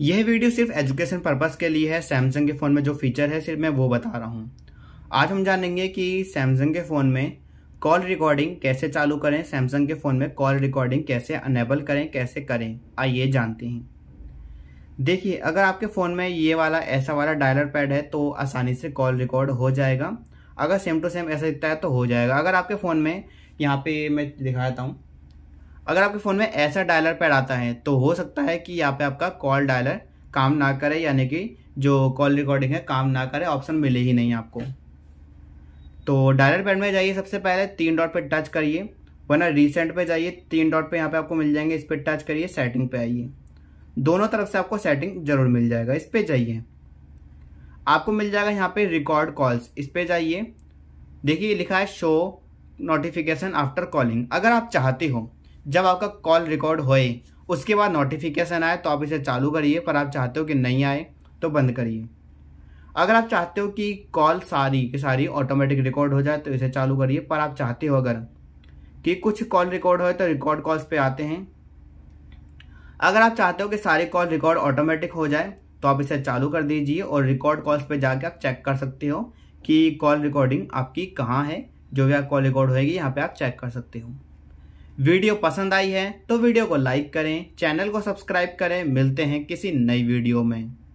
यह वीडियो सिर्फ education purpose के लिए है सैमसंग के फ़ोन में जो फीचर है सिर्फ मैं वो बता रहा हूँ आज हम जानेंगे कि सैमसंग के फ़ोन में कॉल रिकॉर्डिंग कैसे चालू करें सैमसंग के फ़ोन में कॉल रिकॉर्डिंग कैसे अनेबल करें कैसे करें आइए जानते हैं देखिए अगर आपके फ़ोन में ये वाला ऐसा वाला डायलर पैड है तो आसानी से कॉल रिकॉर्ड हो जाएगा अगर सेम टू सेम ऐसा दिखता है तो हो जाएगा अगर आपके फ़ोन में यहाँ पे मैं दिखाता हूँ अगर आपके फ़ोन में ऐसा डायलर पैड आता है तो हो सकता है कि यहाँ पे आपका कॉल डायलर काम ना करे यानी कि जो कॉल रिकॉर्डिंग है काम ना करे ऑप्शन मिले ही नहीं आपको तो डायलर पैड में जाइए सबसे पहले तीन डॉट पर टच करिए वरना रिसेंट पर जाइए तीन डॉट पर यहाँ पर आपको मिल जाएंगे इस पर टच करिए सेटिंग पे आइए दोनों तरफ से आपको सेटिंग जरूर मिल जाएगा इस पर जाइए आपको मिल जाएगा यहाँ पे रिकॉर्ड कॉल्स इस पर जाइए देखिए लिखा है शो नोटिफिकेशन आफ्टर कॉलिंग अगर आप चाहते हो जब आपका कॉल रिकॉर्ड होए उसके बाद नोटिफिकेशन आए तो आप इसे चालू करिए पर आप चाहते हो कि नहीं आए तो बंद करिए अगर आप चाहते हो कि कॉल सारी की सारी ऑटोमेटिक रिकॉर्ड हो जाए तो इसे चालू करिए पर आप चाहते हो अगर कि कुछ कॉल रिकॉर्ड हो तो रिकॉर्ड कॉल्स पे आते हैं अगर आप चाहते हो कि सारे कॉल रिकॉर्ड ऑटोमेटिक हो जाए तो आप इसे चालू कर दीजिए और रिकॉर्ड कॉल्स पे जाके आप चेक कर सकते हो कि कॉल रिकॉर्डिंग आपकी कहाँ है जो भी आप कॉल रिकॉर्ड होएगी यहाँ पे आप चेक कर सकते हो वीडियो पसंद आई है तो वीडियो को लाइक करें चैनल को सब्सक्राइब करें मिलते हैं किसी नई वीडियो में